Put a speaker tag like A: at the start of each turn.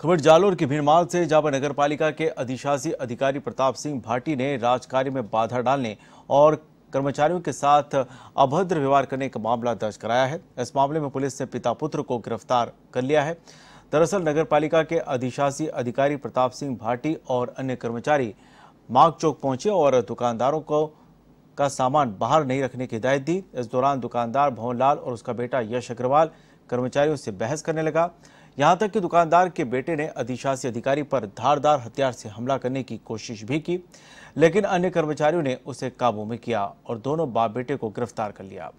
A: खबर जालोर की भीड़माल से जहां नगर पालिका के अधिशासी अधिकारी प्रताप सिंह भाटी ने राजकार्य में बाधा डालने और कर्मचारियों के साथ अभद्र व्यवहार करने का मामला दर्ज कराया है इस मामले में पुलिस ने पिता पुत्र को गिरफ्तार कर लिया है दरअसल नगर पालिका के अधिशासी अधिकारी प्रताप सिंह भाटी और अन्य कर्मचारी माघ चौक पहुंचे और दुकानदारों को का सामान बाहर नहीं रखने की हिदायत दी इस दौरान दुकानदार भवनलाल और उसका बेटा यश अग्रवाल कर्मचारियों से बहस करने लगा यहां तक कि दुकानदार के बेटे ने अधिशासी अधिकारी पर धारदार हथियार से हमला करने की कोशिश भी की लेकिन अन्य कर्मचारियों ने उसे काबू में किया और दोनों बाप बेटे को गिरफ्तार कर लिया